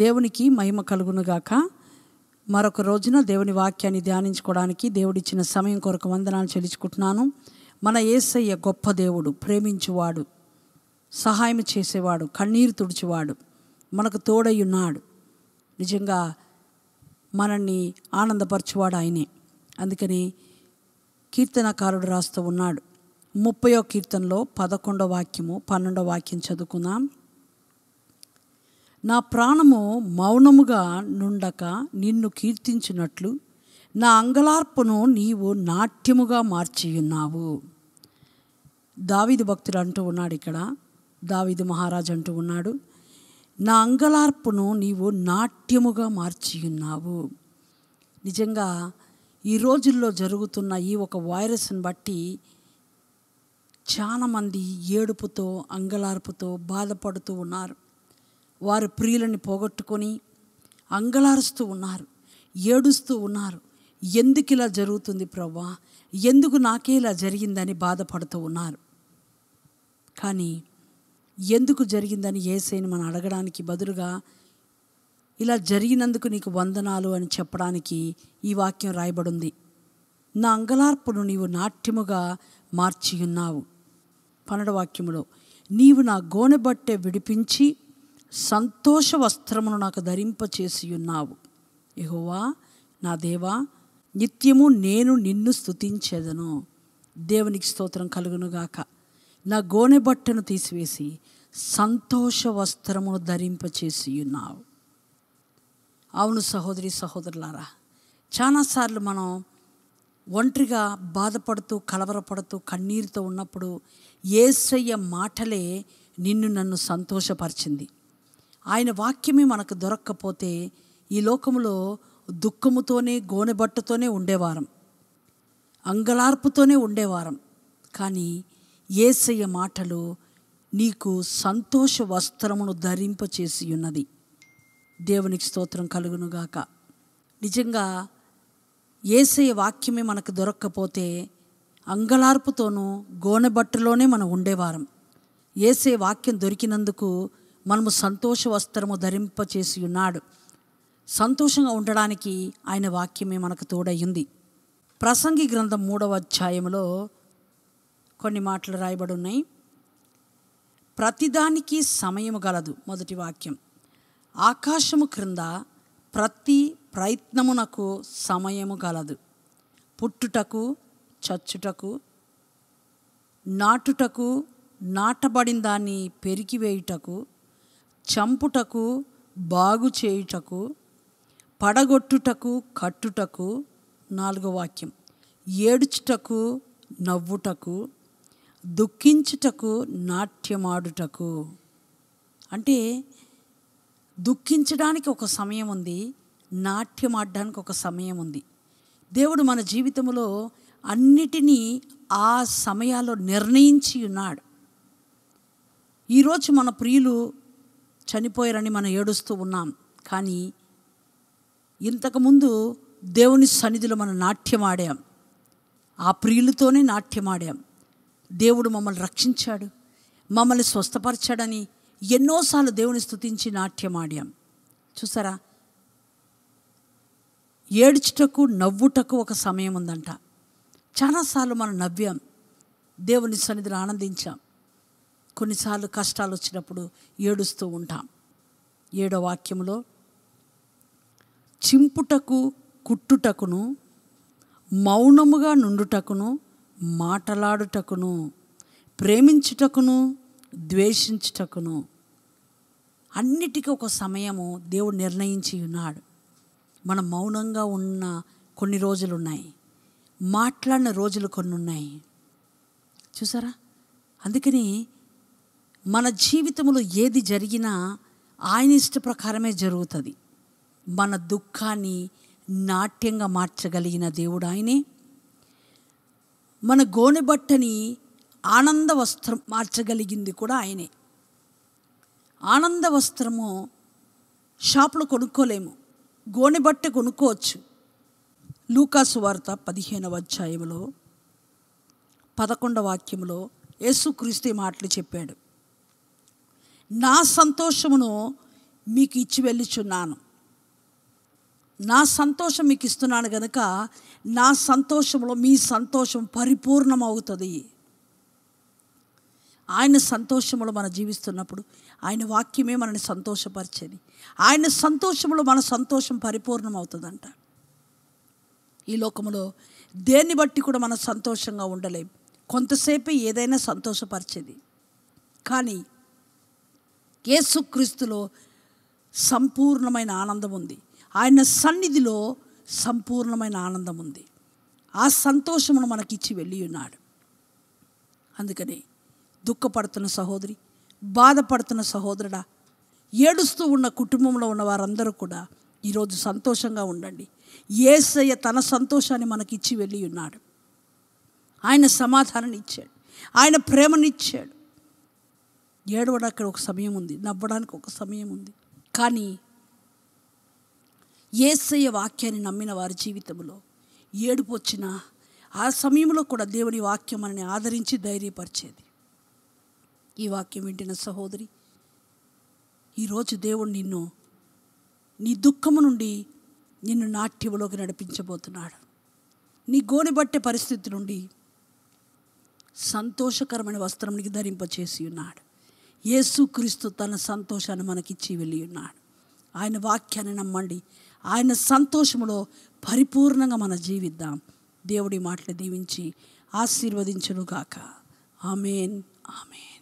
దేవునికి మహిమ కలుగునుగాక మరొక రోజున దేవుని వాక్యాన్ని ధ్యానించుకోవడానికి దేవుడిచ్చిన సమయం కొరకు వందనాలు చెల్లించుకుంటున్నాను మన ఏసయ్య గొప్ప దేవుడు ప్రేమించువాడు సహాయం చేసేవాడు కన్నీరు తుడిచివాడు మనకు తోడయ్యున్నాడు నిజంగా మనల్ని ఆనందపరచువాడు ఆయనే అందుకని కీర్తనకారుడు రాస్తూ ఉన్నాడు ముప్పయో కీర్తనలో పదకొండో వాక్యము పన్నెండో వాక్యం చదువుకుందాం నా ప్రాణము మౌనముగా నుండక నిన్ను కీర్తించినట్లు నా అంగలార్పును నీవు నాట్యముగా మార్చియున్నావు దావిదు భక్తుడు అంటూ ఉన్నాడు ఇక్కడ దావిదు మహారాజు అంటూ ఉన్నాడు నా అంగలార్పును నీవు నాట్యముగా మార్చియున్నావు నిజంగా ఈ రోజుల్లో జరుగుతున్న ఈ ఒక వైరస్ని బట్టి చాలామంది ఏడుపుతో అంగలార్పుతో బాధపడుతూ ఉన్నారు వారు ప్రియులని పోగొట్టుకొని అంగలారుస్తూ ఉన్నారు ఏడుస్తూ ఉన్నారు ఎందుకు ఇలా జరుగుతుంది ప్రభా ఎందుకు నాకే ఇలా జరిగిందని బాధపడుతూ ఉన్నారు కానీ ఎందుకు జరిగిందని ఏసైని మనం అడగడానికి బదులుగా ఇలా జరిగినందుకు నీకు వందనాలు అని చెప్పడానికి ఈ వాక్యం రాయబడింది నా అంగలార్పును నీవు నాట్యముగా మార్చి ఉన్నావు పన్నెండు వాక్యములో నీవు నా గోనెబట్టె విడిపించి సంతోష వస్త్రమును నాకు ధరింపచేసి ఉన్నావు యహోవా నా దేవా నిత్యము నేను నిన్ను స్థుతించేదను దేవునికి స్తోత్రం కలుగునుగాక నా గోనె బట్టను తీసివేసి సంతోష వస్త్రమును ధరింపచేసి ఉన్నావు అవును సహోదరి సహోదరులారా చాలాసార్లు మనం ఒంటరిగా బాధపడుతూ కలవరపడుతూ కన్నీరుతో ఉన్నప్పుడు ఏసయ్య మాటలే నిన్ను నన్ను సంతోషపరిచింది ఆయన వాక్యమే మనకు దొరక్కపోతే ఈ లోకములో దుఃఖముతోనే గోనెబట్టతోనే ఉండేవారం అంగలార్పుతోనే ఉండేవారం కానీ ఏసయ్య మాటలు నీకు సంతోష వస్త్రమును ధరింపచేసి ఉన్నది దేవునికి స్తోత్రం కలుగునుగాక నిజంగా ఏసయ్య వాక్యమే మనకు దొరక్కపోతే అంగలార్పుతోనూ గోనెబట్టలోనే మనం ఉండేవారం ఏసే వాక్యం దొరికినందుకు మనము సంతోష వస్త్రము ధరింపచేసి ఉన్నాడు సంతోషంగా ఉండడానికి ఆయన వాక్యమే మనకు తోడయ్యింది ప్రసంగి గ్రంథం మూడవ అధ్యాయంలో కొన్ని మాటలు రాయబడి ఉన్నాయి ప్రతిదానికి సమయము గలదు మొదటి వాక్యం ఆకాశము క్రింద ప్రతి ప్రయత్నమునకు సమయము గలదు పుట్టుటకు చచ్చుటకు నాటుటకు నాటబడిన దాన్ని పెరిగివేయుటకు చంపుటకు బాగు చేయుటకు పడగొట్టుటకు కట్టుటకు నాలుగో వాక్యం ఏడుచుటకు నవ్వుటకు దుఃఖించుటకు నాట్యమాడుటకు అంటే దుఃఖించడానికి ఒక సమయం ఉంది నాట్యం ఆడడానికి ఒక సమయం ఉంది దేవుడు మన జీవితంలో అన్నిటినీ ఆ సమయాల్లో నిర్ణయించి ఉన్నాడు ఈరోజు మన ప్రియులు చనిపోయారని మనం ఏడుస్తూ ఉన్నాం కానీ ఇంతకుముందు దేవుని సన్నిధిలో మనం నాట్యమాడాం ఆ ప్రియులతోనే నాట్యమాడాం దేవుడు మమ్మల్ని రక్షించాడు మమ్మల్ని స్వస్థపరచాడని ఎన్నోసార్లు దేవుని స్థుతించి నాట్యమాడాం చూసారా ఏడ్చుటకు నవ్వుటకు ఒక సమయం ఉందంట చాలాసార్లు మనం నవ్వాం దేవుని సన్నిధిని ఆనందించాం కొన్నిసార్లు కష్టాలు వచ్చినప్పుడు ఏడుస్తూ ఉంటాం ఏడో వాక్యంలో చింపుటకు కుట్టుటకును మౌనముగా నుండుటకును మాటలాడుటకును ప్రేమించుటకును ద్వేషించుటకును అన్నిటికీ ఒక సమయము దేవుడు నిర్ణయించి ఉన్నాడు మనం మౌనంగా ఉన్న కొన్ని రోజులు ఉన్నాయి మాట్లాడిన రోజులు కొన్ని ఉన్నాయి చూసారా అందుకని మన జీవితంలో ఏది జరిగినా ఆయన ఇష్ట ప్రకారమే జరుగుతుంది మన దుఃఖాన్ని నాట్యంగా మార్చగలిగిన దేవుడు ఆయనే మన బట్టని ఆనంద వస్త్రం మార్చగలిగింది కూడా ఆయనే ఆనంద వస్త్రము షాపులు కొనుక్కోలేము బట్ట కొనుక్కోవచ్చు లూకాసు వార్త పదిహేనవ అధ్యాయంలో పదకొండవ వాక్యంలో యేసుక్రీస్తు మాటలు చెప్పాడు నా సంతోషమును మీకు ఇచ్చి వెళ్ళిచున్నాను నా సంతోషం మీకు ఇస్తున్నాను కనుక నా సంతోషంలో మీ సంతోషం పరిపూర్ణమవుతుంది ఆయన సంతోషంలో మనం జీవిస్తున్నప్పుడు ఆయన వాక్యమే మనల్ని సంతోషపరిచేది ఆయన సంతోషంలో మన సంతోషం పరిపూర్ణమవుతుందంట ఈ లోకంలో దేన్ని బట్టి కూడా మనం సంతోషంగా ఉండలేం కొంతసేపే ఏదైనా సంతోషపరిచేది కానీ యేసుక్రీస్తులో సంపూర్ణమైన ఆనందం ఉంది ఆయన సన్నిధిలో సంపూర్ణమైన ఆనందం ఉంది ఆ సంతోషమును మనకిచ్చి వెళ్ళి ఉన్నాడు అందుకని దుఃఖపడుతున్న సహోదరి బాధపడుతున్న సహోదరుడా ఏడుస్తూ ఉన్న కుటుంబంలో ఉన్న వారందరూ కూడా ఈరోజు సంతోషంగా ఉండండి ఏసయ్య తన సంతోషాన్ని మనకిచ్చి వెళ్ళి ఉన్నాడు ఆయన సమాధానాన్ని ఇచ్చాడు ఆయన ప్రేమనిచ్చాడు ఏడవడానికి ఒక సమయం ఉంది నవ్వడానికి ఒక సమయం ఉంది కానీ ఏసయ్య వాక్యాన్ని నమ్మిన వారి జీవితంలో ఏడుపు వచ్చినా ఆ సమయంలో కూడా దేవుని వాక్యం మనని ఆదరించి ధైర్యపరిచేది ఈ వాక్యం వింటిన సహోదరి ఈరోజు దేవుడు నిన్ను నీ దుఃఖము నుండి నిన్ను నాట్యములోకి నడిపించబోతున్నాడు నీ గోనిబట్టే పరిస్థితి నుండి సంతోషకరమైన వస్త్రమునికి ధరింపచేసి ఉన్నాడు యేసుక్రీస్తు తన సంతోషాన్ని మనకిచ్చి వెళ్ళి ఉన్నాడు ఆయన వాక్యాన్ని నమ్మండి ఆయన సంతోషంలో పరిపూర్ణంగా మనం జీవిద్దాం దేవుడి మాటలు దీవించి ఆశీర్వదించుగాక ఆమెన్ ఆమెన్